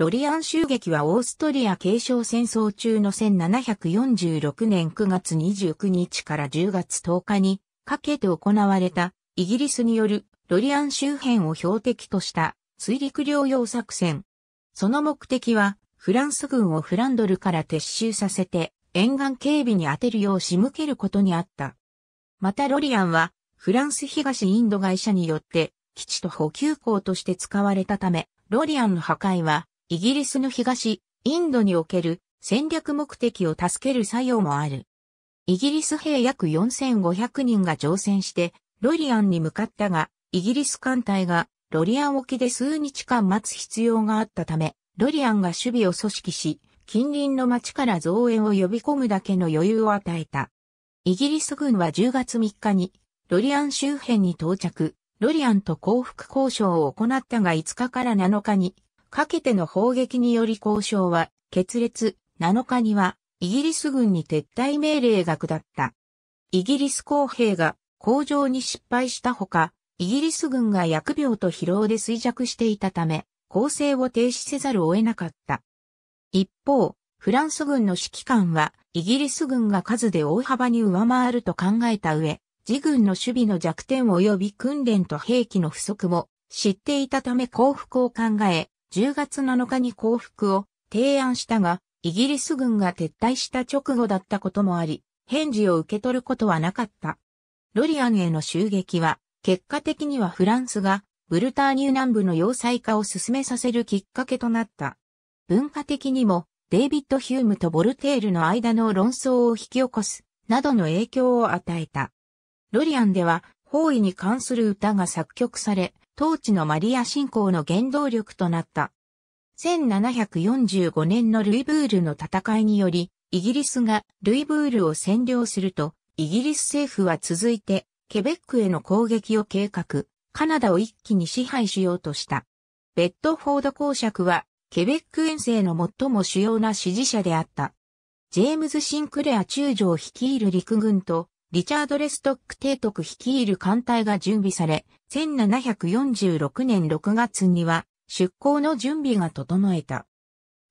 ロリアン襲撃はオーストリア継承戦争中の1746年9月29日から10月10日にかけて行われたイギリスによるロリアン周辺を標的とした水陸両用作戦。その目的はフランス軍をフランドルから撤収させて沿岸警備に当てるよう仕向けることにあった。またロリアンはフランス東インド会社によって基地と補給港として使われたため、ロリアンの破壊はイギリスの東、インドにおける戦略目的を助ける作用もある。イギリス兵約4500人が乗船して、ロリアンに向かったが、イギリス艦隊がロリアン沖で数日間待つ必要があったため、ロリアンが守備を組織し、近隣の町から増援を呼び込むだけの余裕を与えた。イギリス軍は10月3日に、ロリアン周辺に到着、ロリアンと降伏交渉を行ったが5日から7日に、かけての砲撃により交渉は決裂7日にはイギリス軍に撤退命令が下った。イギリス公兵が工場に失敗したほか、イギリス軍が疫病と疲労で衰弱していたため、攻勢を停止せざるを得なかった。一方、フランス軍の指揮官は、イギリス軍が数で大幅に上回ると考えた上、自軍の守備の弱点及び訓練と兵器の不足も知っていたため降伏を考え、10月7日に降伏を提案したが、イギリス軍が撤退した直後だったこともあり、返事を受け取ることはなかった。ロリアンへの襲撃は、結果的にはフランスが、ブルターニュ南部の要塞化を進めさせるきっかけとなった。文化的にも、デイビッド・ヒュームとボルテールの間の論争を引き起こす、などの影響を与えた。ロリアンでは、包囲に関する歌が作曲され、当地のマリア信仰の原動力となった。1745年のルイブールの戦いにより、イギリスがルイブールを占領すると、イギリス政府は続いて、ケベックへの攻撃を計画、カナダを一気に支配しようとした。ベッドフォード公爵は、ケベック遠征の最も主要な支持者であった。ジェームズ・シンクレア中将率いる陸軍と、リチャード・レストック提督率いる艦隊が準備され、1746年6月には出港の準備が整えた。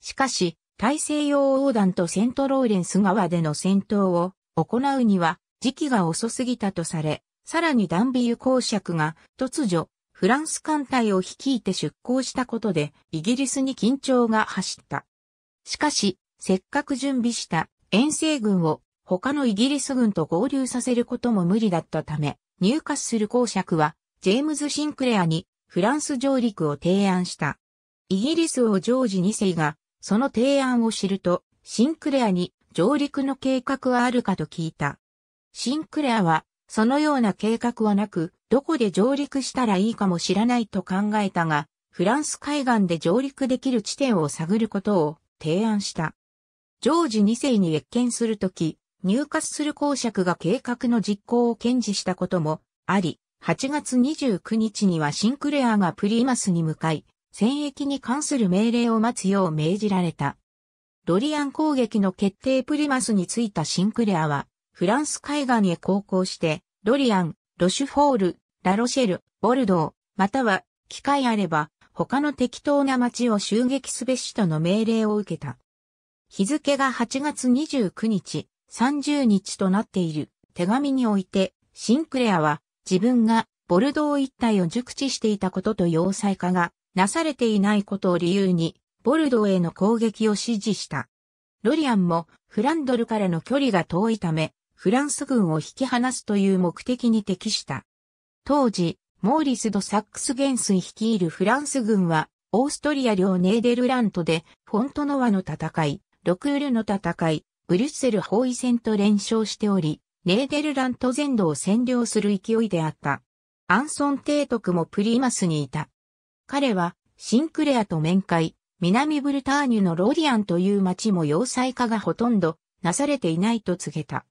しかし、大西洋横断とセントローレンス川での戦闘を行うには時期が遅すぎたとされ、さらにダンビユ公爵が突如、フランス艦隊を率いて出港したことで、イギリスに緊張が走った。しかし、せっかく準備した遠征軍を他のイギリス軍と合流させることも無理だったため、入荷する公爵はジェームズ・シンクレアにフランス上陸を提案した。イギリス王ジョージ2世がその提案を知ると、シンクレアに上陸の計画はあるかと聞いた。シンクレアはそのような計画はなく、どこで上陸したらいいかも知らないと考えたが、フランス海岸で上陸できる地点を探ることを提案した。ジョージ2世に越見するとき、入荷する公爵が計画の実行を堅持したこともあり、8月29日にはシンクレアがプリマスに向かい、戦役に関する命令を待つよう命じられた。ドリアン攻撃の決定プリマスに着いたシンクレアは、フランス海岸へ航行して、ドリアン、ロシュフォール、ラロシェル、ボルドー、または、機会あれば、他の適当な町を襲撃すべしとの命令を受けた。日付が8月29日、30日となっている手紙において、シンクレアは自分がボルドー一帯を熟知していたことと要塞化がなされていないことを理由に、ボルドーへの攻撃を指示した。ロリアンもフランドルからの距離が遠いため、フランス軍を引き離すという目的に適した。当時、モーリス・ド・サックス元帥率いるフランス軍は、オーストリア領ネーデルラントで、フォントノワの戦い、ロクールの戦い、ブリュッセル包囲戦と連勝しており、ネーデルラント全土を占領する勢いであった。アンソン提督もプリマスにいた。彼は、シンクレアと面会、南ブルターニュのローディアンという町も要塞化がほとんどなされていないと告げた。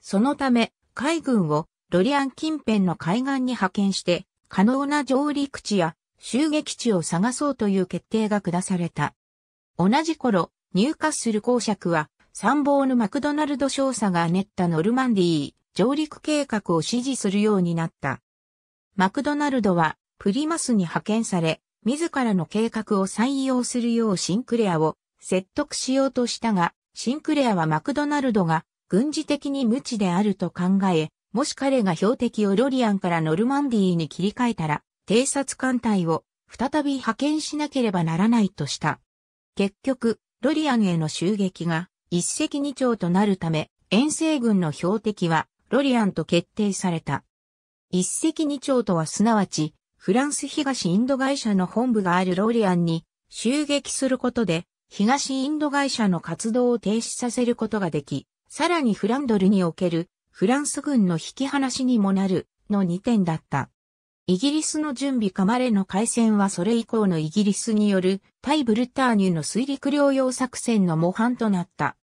そのため、海軍をロリアン近辺の海岸に派遣して、可能な上陸地や襲撃地を探そうという決定が下された。同じ頃、入荷する公爵は、参謀のマクドナルド少佐が練ったノルマンディー上陸計画を支持するようになった。マクドナルドはプリマスに派遣され、自らの計画を採用するようシンクレアを説得しようとしたが、シンクレアはマクドナルドが軍事的に無知であると考え、もし彼が標的をロリアンからノルマンディーに切り替えたら、偵察艦隊を再び派遣しなければならないとした。結局、ロリアンへの襲撃が一石二鳥となるため、遠征軍の標的はロリアンと決定された。一石二鳥とはすなわち、フランス東インド会社の本部があるロリアンに襲撃することで、東インド会社の活動を停止させることができ、さらにフランドルにおけるフランス軍の引き離しにもなるの2点だった。イギリスの準備カマレの海戦はそれ以降のイギリスによる対ブルターニュの水陸両用作戦の模範となった。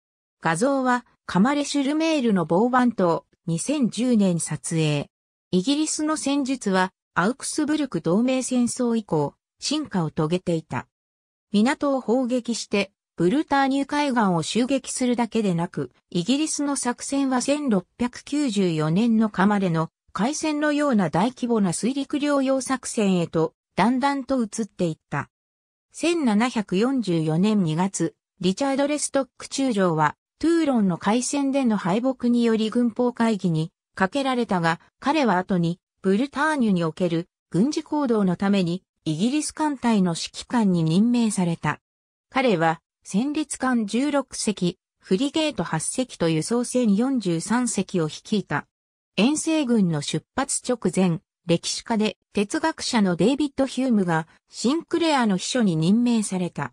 画像はカマレシュルメールの防板島2010年撮影。イギリスの戦術はアウクスブルク同盟戦争以降進化を遂げていた。港を砲撃してブルターニュ海岸を襲撃するだけでなく、イギリスの作戦は1694年のカマレの海戦のような大規模な水陸両用作戦へと、だんだんと移っていった。1744年2月、リチャード・レストック中将は、トゥーロンの海戦での敗北により軍法会議にかけられたが、彼は後に、ブルターニュにおける軍事行動のために、イギリス艦隊の指揮官に任命された。彼は、戦列艦16隻、フリゲート8隻という総戦43隻を率いた。遠征軍の出発直前、歴史家で哲学者のデイビッド・ヒュームがシンクレアの秘書に任命された。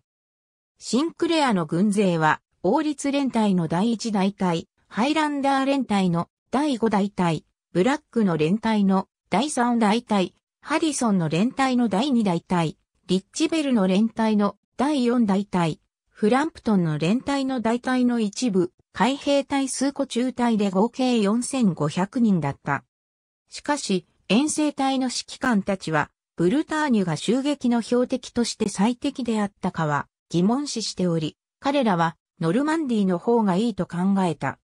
シンクレアの軍勢は王立連隊の第1大隊、ハイランダー連隊の第5大隊、ブラックの連隊の第3大隊、ハリソンの連隊の第2大隊、リッチベルの連隊の第4大隊、フランプトンの連隊の大隊の一部、海兵隊数個中隊で合計4500人だった。しかし、遠征隊の指揮官たちは、ブルターニュが襲撃の標的として最適であったかは疑問視しており、彼らはノルマンディの方がいいと考えた。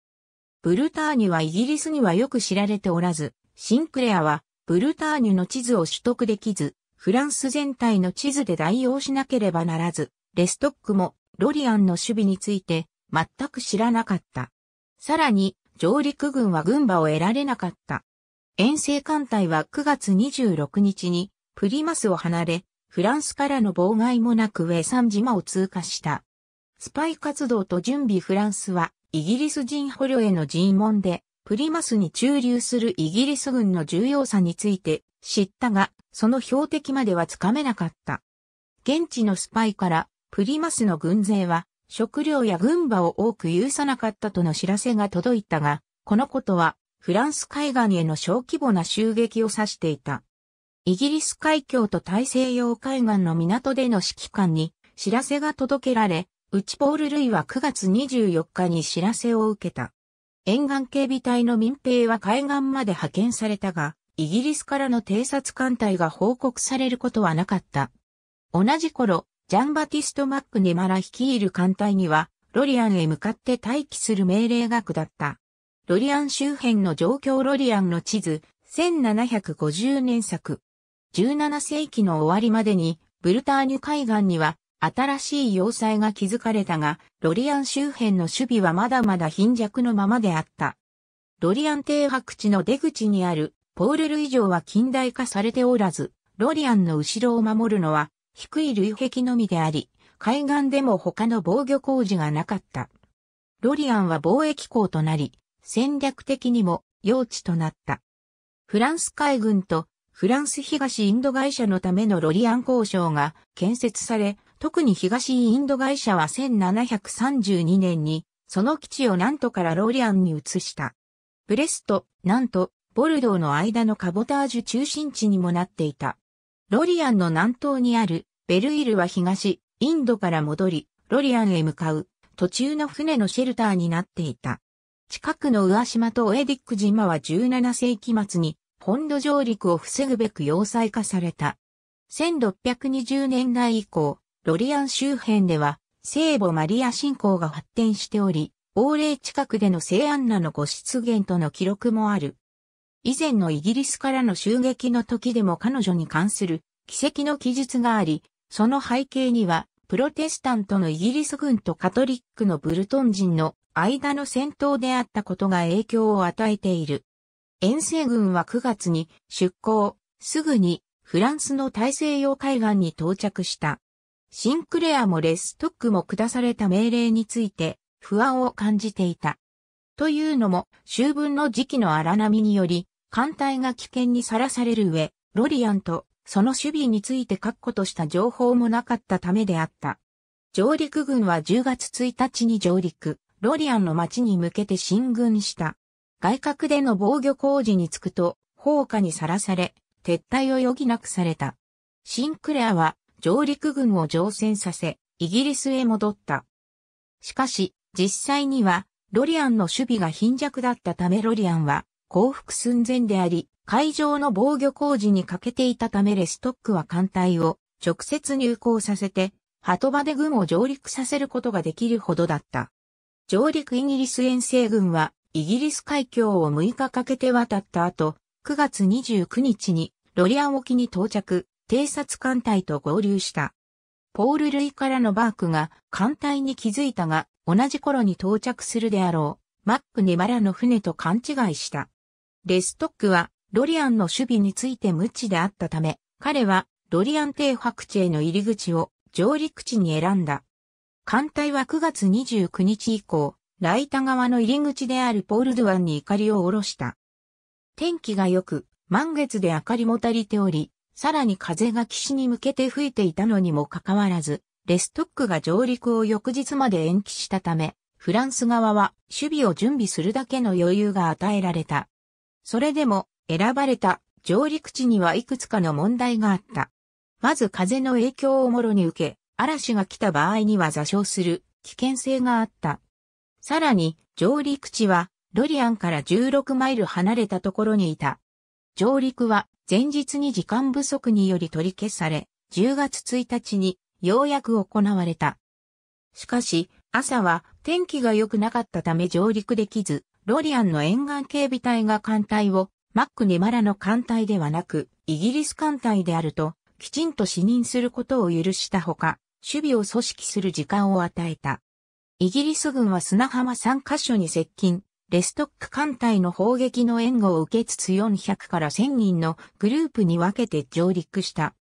ブルターニュはイギリスにはよく知られておらず、シンクレアはブルターニュの地図を取得できず、フランス全体の地図で代用しなければならず、レストックもロリアンの守備について全く知らなかった。さらに、上陸軍は軍馬を得られなかった。遠征艦隊は9月26日にプリマスを離れ、フランスからの妨害もなくウェサン島を通過した。スパイ活動と準備フランスはイギリス人捕虜への尋問で、プリマスに駐留するイギリス軍の重要さについて知ったが、その標的まではつかめなかった。現地のスパイからプリマスの軍勢は食料や軍馬を多く有さなかったとの知らせが届いたが、このことはフランス海岸への小規模な襲撃を指していた。イギリス海峡と大西洋海岸の港での指揮官に知らせが届けられ、うちポール・類は9月24日に知らせを受けた。沿岸警備隊の民兵は海岸まで派遣されたが、イギリスからの偵察艦隊が報告されることはなかった。同じ頃、ジャンバティスト・マックネマラ率いる艦隊には、ロリアンへ向かって待機する命令が下った。ロリアン周辺の状況ロリアンの地図、1750年作。17世紀の終わりまでに、ブルターニュ海岸には、新しい要塞が築かれたが、ロリアン周辺の守備はまだまだ貧弱のままであった。ロリアン停泊地の出口にある、ポール類城は近代化されておらず、ロリアンの後ろを守るのは、低い類壁のみであり、海岸でも他の防御工事がなかった。ロリアンは貿易港となり、戦略的にも用地となった。フランス海軍とフランス東インド会社のためのロリアン交渉が建設され、特に東インド会社は1732年にその基地を南都からロリアンに移した。ブレスト、なんと、ボルドーの間のカボタージュ中心地にもなっていた。ロリアンの南東にあるベルイルは東、インドから戻り、ロリアンへ向かう途中の船のシェルターになっていた。近くの上島とエディック島は17世紀末に本土上陸を防ぐべく要塞化された。1620年代以降、ロリアン周辺では聖母マリア信仰が発展しており、王霊近くでの聖アンナのご出現との記録もある。以前のイギリスからの襲撃の時でも彼女に関する奇跡の記述があり、その背景には、プロテスタントのイギリス軍とカトリックのブルトン人の間の戦闘であったことが影響を与えている。遠征軍は9月に出港、すぐにフランスの大西洋海岸に到着した。シンクレアもレストックも下された命令について不安を感じていた。というのも、秋分の時期の荒波により、艦隊が危険にさらされる上、ロリアンとその守備について確固とした情報もなかったためであった。上陸軍は10月1日に上陸、ロリアンの町に向けて進軍した。外角での防御工事に着くと、放火にさらされ、撤退を余儀なくされた。シンクレアは上陸軍を乗船させ、イギリスへ戻った。しかし、実際には、ロリアンの守備が貧弱だったためロリアンは、降伏寸前であり、海上の防御工事に欠けていたためレストックは艦隊を直接入港させて、鳩場で軍を上陸させることができるほどだった。上陸イギリス遠征軍は、イギリス海峡を6日かけて渡った後、9月29日にロリアン沖に到着、偵察艦隊と合流した。ポール・類からのバークが艦隊に気づいたが、同じ頃に到着するであろう、マック・ネマラの船と勘違いした。レストックはロリアンの守備について無知であったため、彼はロリアン帝白地への入り口を上陸地に選んだ。艦隊は9月29日以降、ライタ側の入り口であるポールドゥアンに怒りを下ろした。天気が良く、満月で明かりも足りており、さらに風が岸に向けて吹いていたのにもかかわらず、レストックが上陸を翌日まで延期したため、フランス側は守備を準備するだけの余裕が与えられた。それでも、選ばれた上陸地にはいくつかの問題があった。まず風の影響をもろに受け、嵐が来た場合には座礁する危険性があった。さらに、上陸地はロリアンから16マイル離れたところにいた。上陸は前日に時間不足により取り消され、10月1日にようやく行われた。しかし、朝は天気が良くなかったため上陸できず、ロリアンの沿岸警備隊が艦隊を、マックネマラの艦隊ではなく、イギリス艦隊であると、きちんと視認することを許したほか、守備を組織する時間を与えた。イギリス軍は砂浜3カ所に接近、レストック艦隊の砲撃の援護を受けつつ400から1000人のグループに分けて上陸した。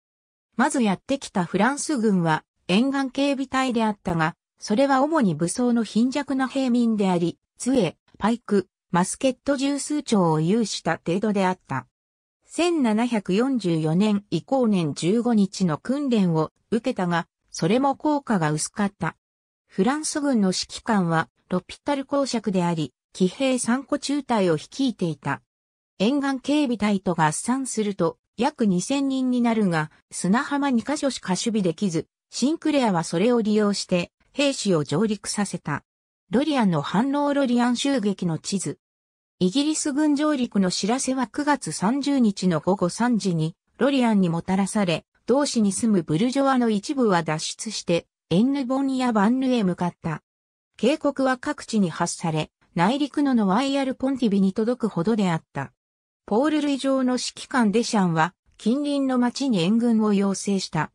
まずやってきたフランス軍は沿岸警備隊であったが、それは主に武装の貧弱な平民であり、杖、パイク、マスケット十数丁を有した程度であった。1744年以降年15日の訓練を受けたが、それも効果が薄かった。フランス軍の指揮官は、ロピタル公爵であり、騎兵3個中隊を率いていた。沿岸警備隊と合算すると、約2000人になるが、砂浜2カ所しか守備できず、シンクレアはそれを利用して、兵士を上陸させた。ロリアンの反応ロリアン襲撃の地図。イギリス軍上陸の知らせは9月30日の午後3時にロリアンにもたらされ、同市に住むブルジョワの一部は脱出して、エンヌボンやバンヌへ向かった。警告は各地に発され、内陸のノワイヤルポンティビに届くほどであった。ポール類上の指揮官デシャンは、近隣の町に援軍を要請した。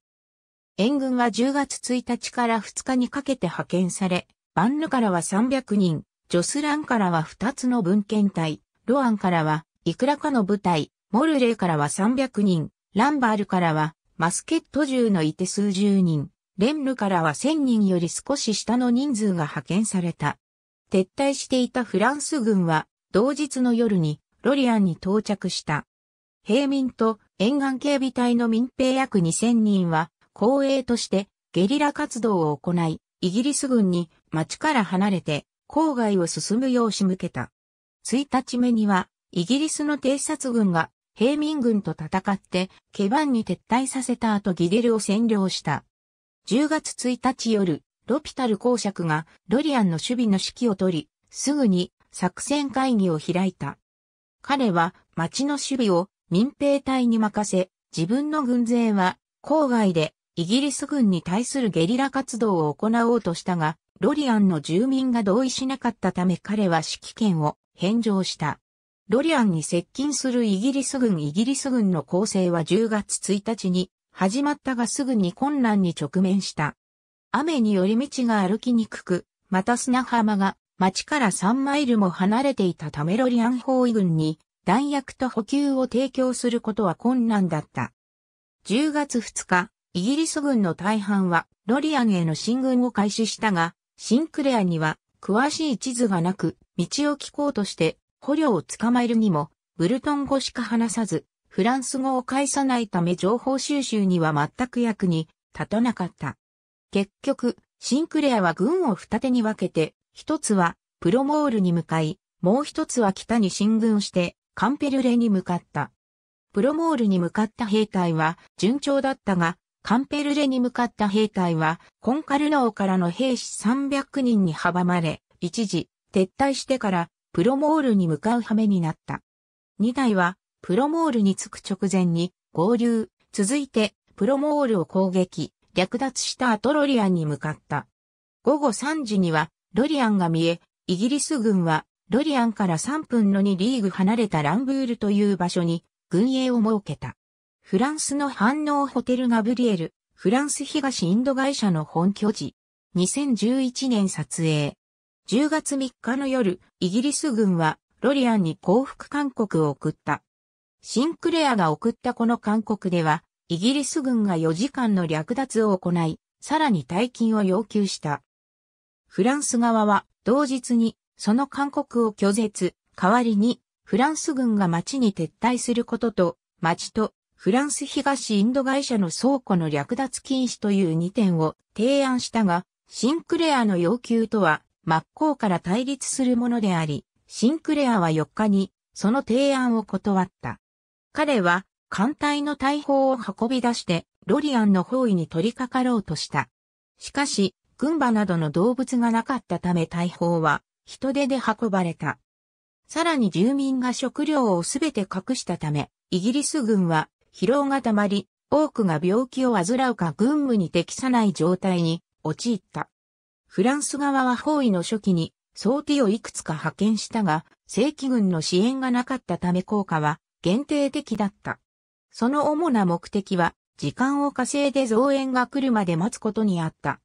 援軍は10月1日から2日にかけて派遣され、バンヌからは300人、ジョスランからは2つの文献隊、ロアンからはいくらかの部隊、モルレーからは300人、ランバールからはマスケット銃のいて数十人、レンヌからは1000人より少し下の人数が派遣された。撤退していたフランス軍は同日の夜にロリアンに到着した。平民と沿岸警備隊の民兵約2000人は、公営としてゲリラ活動を行い、イギリス軍に町から離れて郊外を進むよう仕向けた。1日目には、イギリスの偵察軍が、平民軍と戦って、ケバンに撤退させた後ギデルを占領した。10月1日夜、ロピタル公爵がロリアンの守備の指揮を取り、すぐに作戦会議を開いた。彼は町の守備を民兵隊に任せ、自分の軍勢は郊外でイギリス軍に対するゲリラ活動を行おうとしたが、ロリアンの住民が同意しなかったため彼は指揮権を返上した。ロリアンに接近するイギリス軍イギリス軍の構成は10月1日に始まったがすぐに困難に直面した。雨により道が歩きにくく、また砂浜が町から3マイルも離れていたためロリアン包囲軍に弾薬と補給を提供することは困難だった。10月2日、イギリス軍の大半はロリアンへの進軍を開始したが、シンクレアには詳しい地図がなく、道を聞こうとして捕虜を捕まえるにも、ブルトン語しか話さず、フランス語を介さないため情報収集には全く役に立たなかった。結局、シンクレアは軍を二手に分けて、一つはプロモールに向かい、もう一つは北に進軍して、カンペルレに向かった。プロモールに向かった兵隊は順調だったが、カンペルレに向かった兵隊は、コンカルノーからの兵士300人に阻まれ、一時、撤退してから、プロモールに向かう羽目になった。2台は、プロモールに着く直前に、合流、続いて、プロモールを攻撃、略奪した後ロリアンに向かった。午後3時には、ロリアンが見え、イギリス軍は、ロリアンから3分の2リーグ離れたランブールという場所に、軍営を設けた。フランスの反応ホテルガブリエル、フランス東インド会社の本拠地。2011年撮影。10月3日の夜、イギリス軍はロリアンに降伏勧告を送った。シンクレアが送ったこの勧告では、イギリス軍が4時間の略奪を行い、さらに大金を要求した。フランス側は同日にその勧告を拒絶、代わりにフランス軍が町に撤退することと、町とフランス東インド会社の倉庫の略奪禁止という2点を提案したが、シンクレアの要求とは真っ向から対立するものであり、シンクレアは4日にその提案を断った。彼は艦隊の大砲を運び出してロリアンの包囲に取り掛かろうとした。しかし、軍馬などの動物がなかったため大砲は人手で運ばれた。さらに住民が食料をすべて隠したため、イギリス軍は疲労がたまり、多くが病気を患うか軍務に適さない状態に陥った。フランス側は包囲の初期に総ティをいくつか派遣したが、正規軍の支援がなかったため効果は限定的だった。その主な目的は、時間を稼いで増援が来るまで待つことにあった。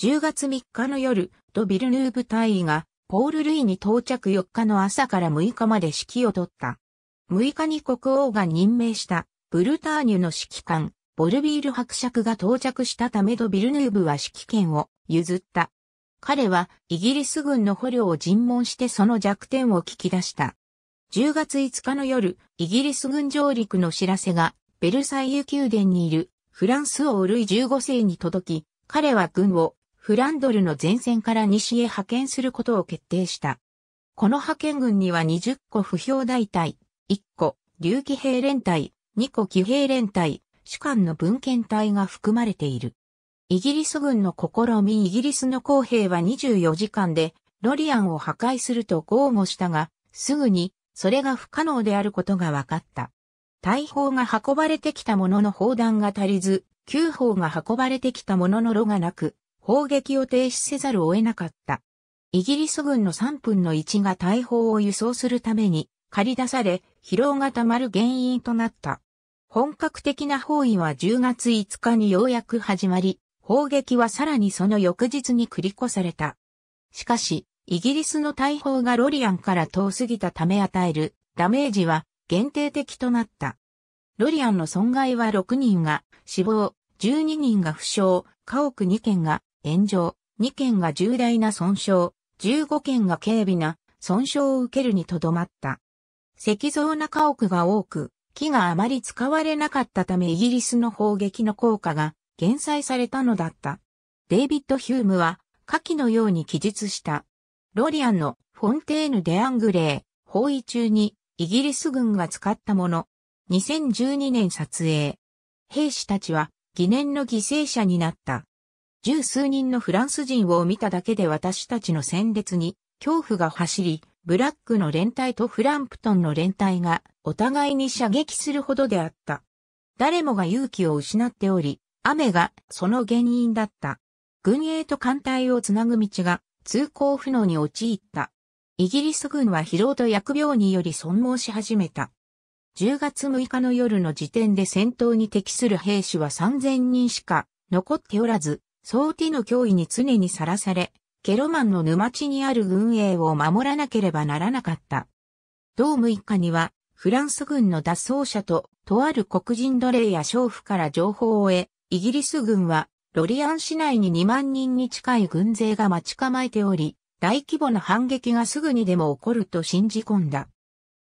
10月3日の夜、ドビルヌーブ大尉が、ポール・ルイに到着4日の朝から6日まで指揮を取った。6日に国王が任命したブルターニュの指揮官、ボルビール伯爵が到着したためド・ビルヌーブは指揮権を譲った。彼はイギリス軍の捕虜を尋問してその弱点を聞き出した。10月5日の夜、イギリス軍上陸の知らせがベルサイユ宮殿にいるフランス王ルイ15世に届き、彼は軍をフランドルの前線から西へ派遣することを決定した。この派遣軍には20個不評大隊、1個、竜騎兵連隊、2個騎兵連隊、主官の文献隊が含まれている。イギリス軍の試みイギリスの公兵は24時間でロリアンを破壊すると豪語したが、すぐにそれが不可能であることが分かった。大砲が運ばれてきたものの砲弾が足りず、旧砲が運ばれてきたものの炉がなく、砲撃を停止せざるを得なかった。イギリス軍の3分の1が大砲を輸送するために借り出され、疲労が溜まる原因となった。本格的な包囲は10月5日にようやく始まり、砲撃はさらにその翌日に繰り越された。しかし、イギリスの大砲がロリアンから遠すぎたため与えるダメージは限定的となった。ロリアンの損害は6人が死亡、12人が負傷、家屋2件が炎上、2件が重大な損傷、15件が軽微な損傷を受けるにとどまった。石像な家屋が多く、木があまり使われなかったためイギリスの砲撃の効果が減災されたのだった。デイビッド・ヒュームは下記のように記述した。ロリアンのフォンテーヌ・デ・アングレー、包囲中にイギリス軍が使ったもの。2012年撮影。兵士たちは疑念の犠牲者になった。十数人のフランス人を見ただけで私たちの戦列に恐怖が走り、ブラックの連帯とフランプトンの連帯がお互いに射撃するほどであった。誰もが勇気を失っており、雨がその原因だった。軍営と艦隊をつなぐ道が通行不能に陥った。イギリス軍は疲労と疫病により損耗し始めた。10月6日の夜の時点で戦闘に適する兵士は3000人しか残っておらず、総手の脅威に常にさらされ、ケロマンの沼地にある軍営を守らなければならなかった。同6日には、フランス軍の脱走者と、とある黒人奴隷や娼婦から情報を得、イギリス軍は、ロリアン市内に2万人に近い軍勢が待ち構えており、大規模な反撃がすぐにでも起こると信じ込んだ。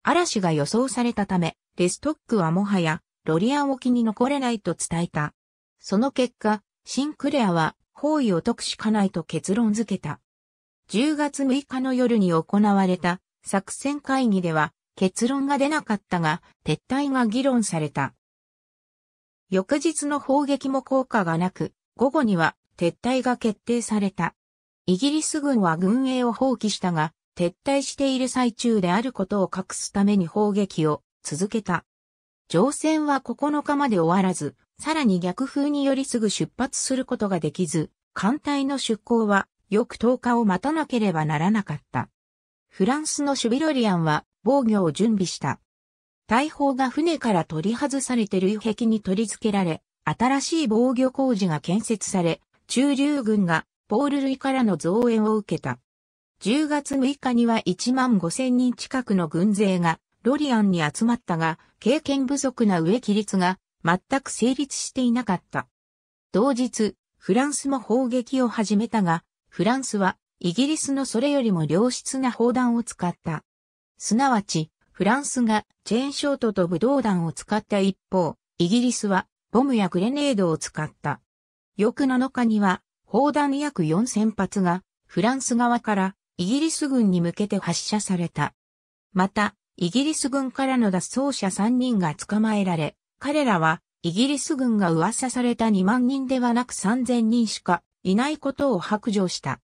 嵐が予想されたため、レストックはもはや、ロリアン沖に残れないと伝えた。その結果、シンクレアは、包囲を解くしかないと結論付けた。10月6日の夜に行われた作戦会議では結論が出なかったが撤退が議論された。翌日の砲撃も効果がなく、午後には撤退が決定された。イギリス軍は軍営を放棄したが、撤退している最中であることを隠すために砲撃を続けた。乗船は9日まで終わらず、さらに逆風によりすぐ出発することができず、艦隊の出港は翌10日を待たなければならなかった。フランスのシュビロリアンは防御を準備した。大砲が船から取り外されて流壁に取り付けられ、新しい防御工事が建設され、中流軍がポール類からの増援を受けた。10月6日には1万5千人近くの軍勢がロリアンに集まったが、経験不足な上規律が全く成立していなかった。同日、フランスも砲撃を始めたが、フランスはイギリスのそれよりも良質な砲弾を使った。すなわち、フランスがチェーンショートと武道弾を使った一方、イギリスはボムやグレネードを使った。翌7日には、砲弾約4000発がフランス側からイギリス軍に向けて発射された。また、イギリス軍からの脱走者3人が捕まえられ、彼らはイギリス軍が噂された2万人ではなく3000人しかいないことを白状した。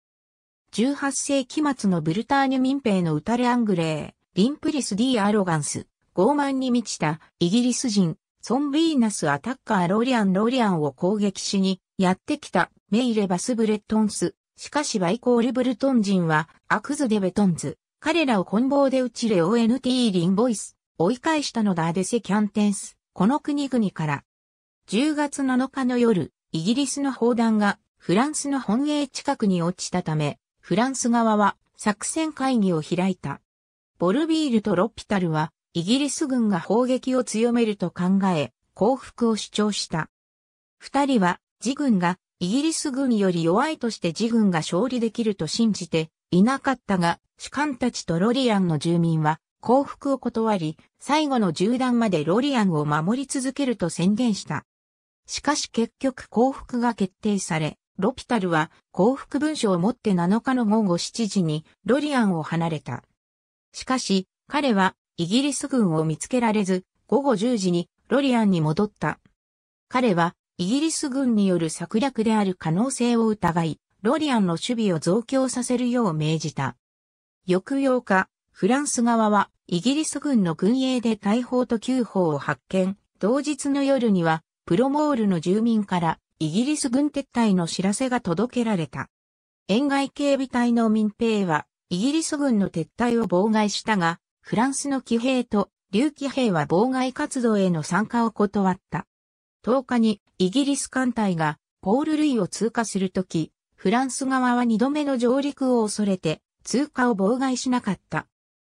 18世紀末のブルターニュ民兵のたれアングレー、リンプリス・ディ・アロガンス、傲慢に満ちたイギリス人、ソン・ヴィーナス・アタッカー・ローリアン・ローリアンを攻撃しにやってきたメイレ・バス・ブレットンス。しかしバイコール・ブルトン人はアクズ・デ・ベトンズ。彼らを棍棒で打ちレオティ・リンボイス。追い返したのだアデセ・キャンテンス。この国々から。10月7日の夜、イギリスの砲弾がフランスの本営近くに落ちたため、フランス側は作戦会議を開いた。ボルビールとロピタルは、イギリス軍が砲撃を強めると考え、降伏を主張した。二人は、自軍が、イギリス軍より弱いとして自軍が勝利できると信じていなかったが、主官たちとロリアンの住民は、降伏を断り、最後の銃弾までロリアンを守り続けると宣言した。しかし結局降伏が決定され、ロピタルは降伏文書を持って7日の午後7時にロリアンを離れた。しかし、彼はイギリス軍を見つけられず、午後10時にロリアンに戻った。彼はイギリス軍による策略である可能性を疑い、ロリアンの守備を増強させるよう命じた。翌8日、フランス側はイギリス軍の軍営で大砲と旧砲を発見。同日の夜にはプロモールの住民からイギリス軍撤退の知らせが届けられた。沿外警備隊の民兵はイギリス軍の撤退を妨害したが、フランスの騎兵と竜騎兵は妨害活動への参加を断った。10日にイギリス艦隊がポール類を通過するとき、フランス側は二度目の上陸を恐れて通過を妨害しなかった。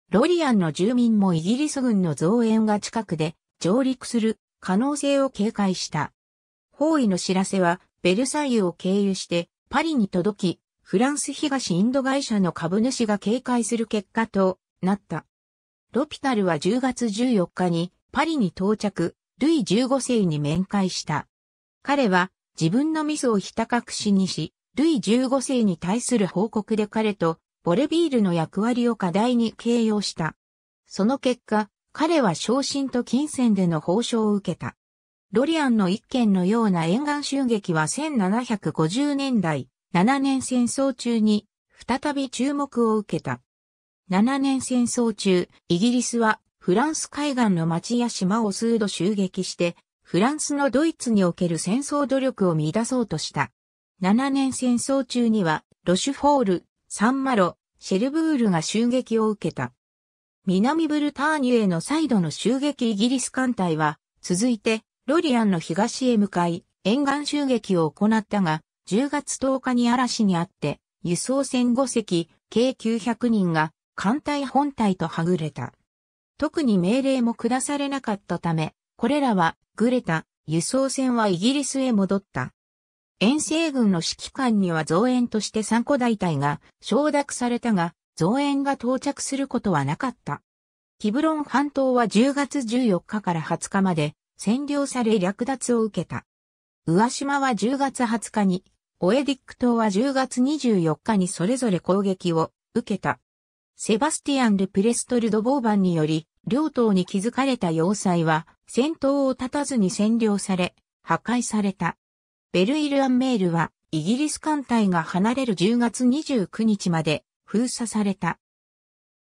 ロリアンの住民もイギリス軍の増援が近くで上陸する可能性を警戒した。包囲の知らせはベルサイユを経由してパリに届き、フランス東インド会社の株主が警戒する結果となった。ロピタルは10月14日にパリに到着、ルイ15世に面会した。彼は自分のミスをひた隠しにし、ルイ15世に対する報告で彼とボルビールの役割を課題に形容した。その結果、彼は昇進と金銭での報奨を受けた。ロリアンの一件のような沿岸襲撃は1750年代、7年戦争中に再び注目を受けた。7年戦争中、イギリスはフランス海岸の町や島を数度襲撃して、フランスのドイツにおける戦争努力を見出そうとした。7年戦争中には、ロシュフォール、サンマロ、シェルブールが襲撃を受けた。南ブルターニュへの再度の襲撃イギリス艦隊は、続いて、ロリアンの東へ向かい、沿岸襲撃を行ったが、10月10日に嵐にあって、輸送船5隻、計900人が、艦隊本体とはぐれた。特に命令も下されなかったため、これらは、ぐれた、輸送船はイギリスへ戻った。遠征軍の指揮官には増援として三個大隊が承諾されたが、増援が到着することはなかった。キブロン半島は10月14日から20日まで占領され略奪を受けた。上島は10月20日に、オエディック島は10月24日にそれぞれ攻撃を受けた。セバスティアン・ル・プレストルド・ボーバンにより、両島に築かれた要塞は戦闘を立たずに占領され、破壊された。ベルイル・アンメールは、イギリス艦隊が離れる10月29日まで封鎖された。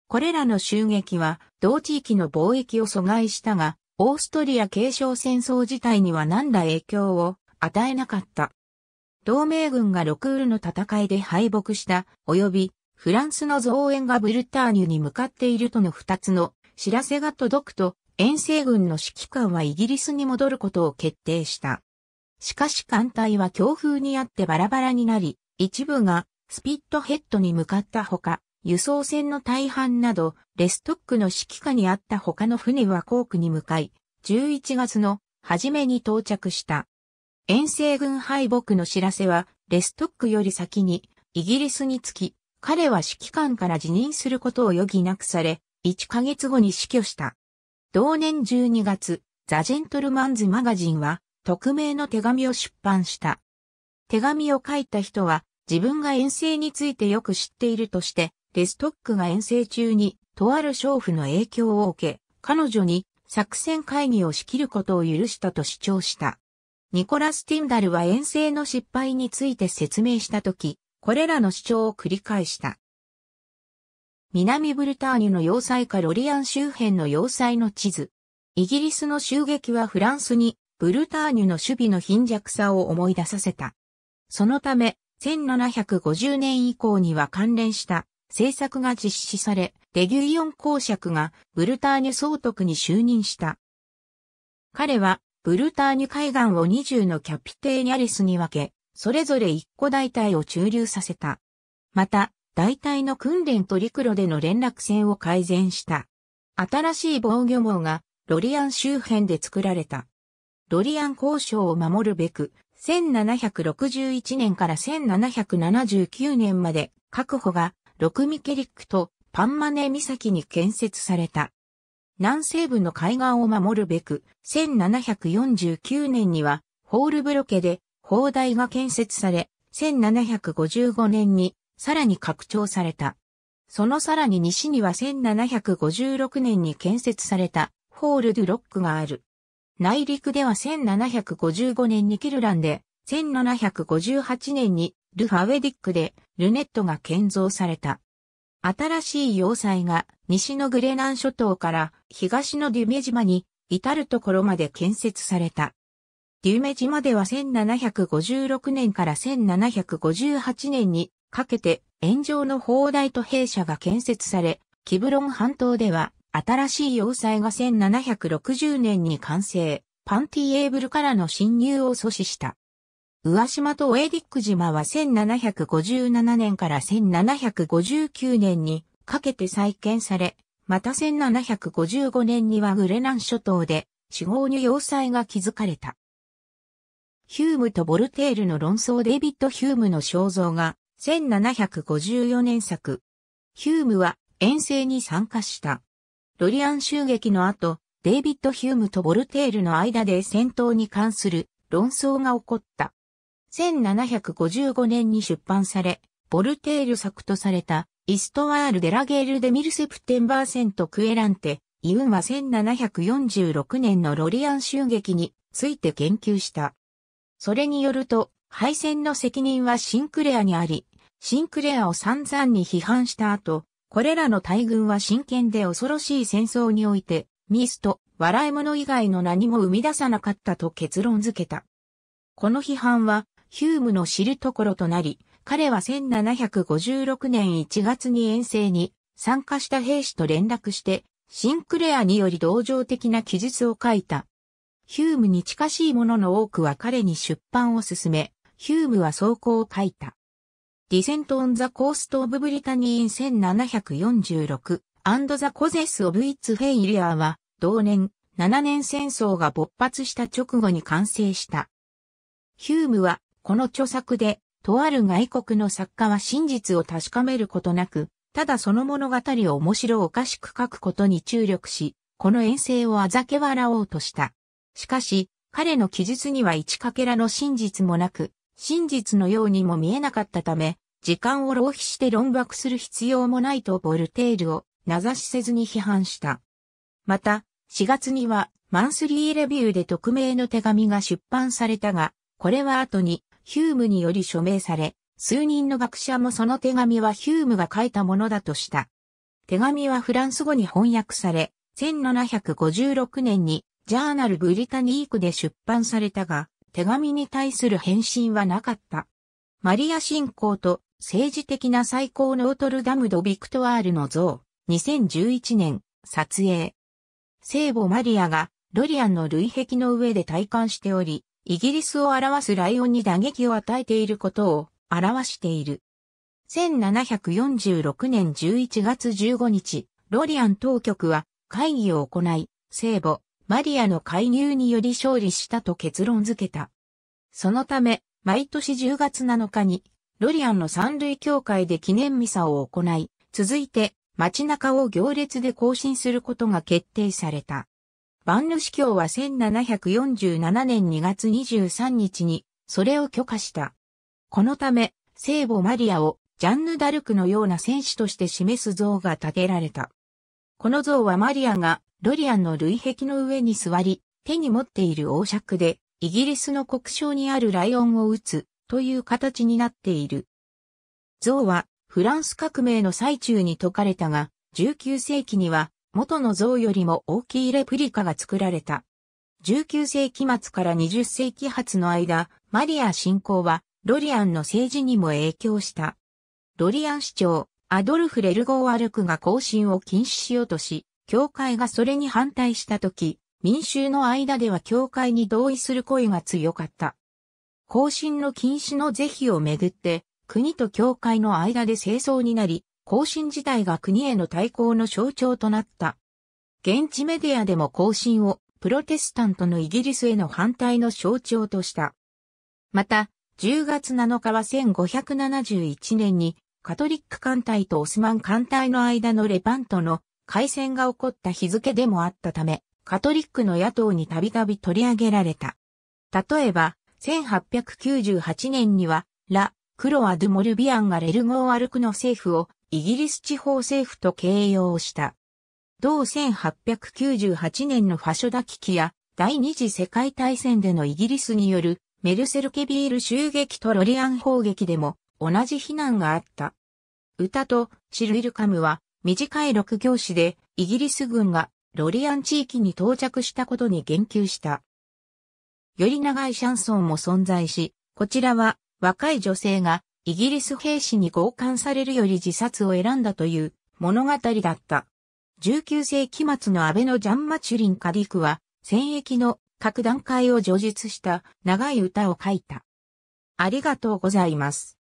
これらの襲撃は、同地域の貿易を阻害したが、オーストリア継承戦争自体には何ら影響を与えなかった。同盟軍がロクールの戦いで敗北した、及び、フランスの増援がブルターニュに向かっているとの二つの知らせが届くと、遠征軍の指揮官はイギリスに戻ることを決定した。しかし艦隊は強風にあってバラバラになり、一部がスピットヘッドに向かったほか、輸送船の大半など、レストックの指揮下にあった他の船は航空に向かい、11月の初めに到着した。遠征軍敗北の知らせは、レストックより先に、イギリスに着き、彼は指揮官から辞任することを余儀なくされ、1ヶ月後に死去した。同年12月、ザ・ジェントルマンズ・マガジンは、匿名の手紙を出版した。手紙を書いた人は自分が遠征についてよく知っているとして、レストックが遠征中にとある娼婦の影響を受け、彼女に作戦会議を仕切ることを許したと主張した。ニコラス・ティンダルは遠征の失敗について説明したとき、これらの主張を繰り返した。南ブルターニュの要塞かロリアン周辺の要塞の地図。イギリスの襲撃はフランスにブルターニュの守備の貧弱さを思い出させた。そのため、1750年以降には関連した政策が実施され、デギュイオン公爵がブルターニュ総督に就任した。彼は、ブルターニュ海岸を20のキャピテーニャリスに分け、それぞれ1個大隊を駐留させた。また、大隊の訓練と陸路での連絡船を改善した。新しい防御網がロリアン周辺で作られた。ドリアン交渉を守るべく、1761年から1779年まで確保がロクミケリックとパンマネ岬に建設された。南西部の海岸を守るべく、1749年にはホールブロケで砲台が建設され、1755年にさらに拡張された。そのさらに西には1756年に建設されたホールドロックがある。内陸では1755年にキルランで、1758年にルファウェディックでルネットが建造された。新しい要塞が西のグレナン諸島から東のデュメ島に至るところまで建設された。デュメ島では1756年から1758年にかけて炎上の砲台と兵舎が建設され、キブロン半島では新しい要塞が1760年に完成、パンティエーブルからの侵入を阻止した。上島とエディック島は1757年から1759年にかけて再建され、また1755年にはグレナン諸島で死亡に要塞が築かれた。ヒュームとボルテールの論争デイビッド・ヒュームの肖像が1754年作。ヒュームは遠征に参加した。ロリアン襲撃の後、デイビッド・ヒュームとボルテールの間で戦闘に関する論争が起こった。1755年に出版され、ボルテール作とされた、イストワール・デラゲール・デ・ミル・セプテンバー・セント・クエランテ、イウンは1746年のロリアン襲撃について言及した。それによると、敗戦の責任はシンクレアにあり、シンクレアを散々に批判した後、これらの大軍は真剣で恐ろしい戦争において、ミスと笑い物以外の何も生み出さなかったと結論付けた。この批判は、ヒュームの知るところとなり、彼は1756年1月に遠征に参加した兵士と連絡して、シンクレアにより同情的な記述を書いた。ヒュームに近しいものの多くは彼に出版を進め、ヒュームは草稿を書いた。ディセント・オン・ザ・コースト・オブ・ブリタニー・イン1746、アンド・ザ・コゼス・オブ・イッツ・フェイリアは、同年、7年戦争が勃発した直後に完成した。ヒュームは、この著作で、とある外国の作家は真実を確かめることなく、ただその物語を面白おかしく書くことに注力し、この遠征をあざけ笑おうとした。しかし、彼の記述には一かけらの真実もなく、真実のようにも見えなかったため、時間を浪費して論爆する必要もないとボルテールを名指しせずに批判した。また、4月にはマンスリーレビューで匿名の手紙が出版されたが、これは後にヒュームにより署名され、数人の学者もその手紙はヒュームが書いたものだとした。手紙はフランス語に翻訳され、1756年にジャーナルブリタニークで出版されたが、手紙に対する返信はなかった。マリア信仰と政治的な最高ノートルダムド・ビクトワールの像、2011年、撮影。聖母マリアが、ロリアンの類壁の上で体感しており、イギリスを表すライオンに打撃を与えていることを表している。1746年11月15日、ロリアン当局は会議を行い、聖母、マリアの介入により勝利したと結論付けた。そのため、毎年10月7日にロリアンの三類教会で記念ミサを行い、続いて街中を行列で行進することが決定された。バンヌ司教は1747年2月23日にそれを許可した。このため、聖母マリアをジャンヌ・ダルクのような戦士として示す像が建てられた。この像はマリアがロリアンの類壁の上に座り、手に持っている王尺で、イギリスの国章にあるライオンを撃つという形になっている。像はフランス革命の最中に解かれたが、19世紀には元の像よりも大きいレプリカが作られた。19世紀末から20世紀初の間、マリア信仰はロリアンの政治にも影響した。ロリアン市長、アドルフ・レルゴー・アルクが行進を禁止しようとし、教会がそれに反対した時、民衆の間では教会に同意する声が強かった。更新の禁止の是非をめぐって、国と教会の間で清掃になり、更新自体が国への対抗の象徴となった。現地メディアでも更新をプロテスタントのイギリスへの反対の象徴とした。また、10月7日は1571年にカトリック艦隊とオスマン艦隊の間のレパントの海戦が起こった日付でもあったため、カトリックの野党にたびたび取り上げられた。例えば、1898年には、ラ・クロア・ドゥ・モルビアンがレルゴー・アルクの政府をイギリス地方政府と形容した。同1898年のファショダ危機や第二次世界大戦でのイギリスによるメルセルケビール襲撃とロリアン砲撃でも同じ非難があった。歌とシルイルカムは短い六行詞でイギリス軍がロリアン地域に到着したことに言及した。より長いシャンソンも存在し、こちらは若い女性がイギリス兵士に強姦されるより自殺を選んだという物語だった。19世紀末のアベのジャン・マチュリン・カディクは、戦役の各段階を叙述した長い歌を書いた。ありがとうございます。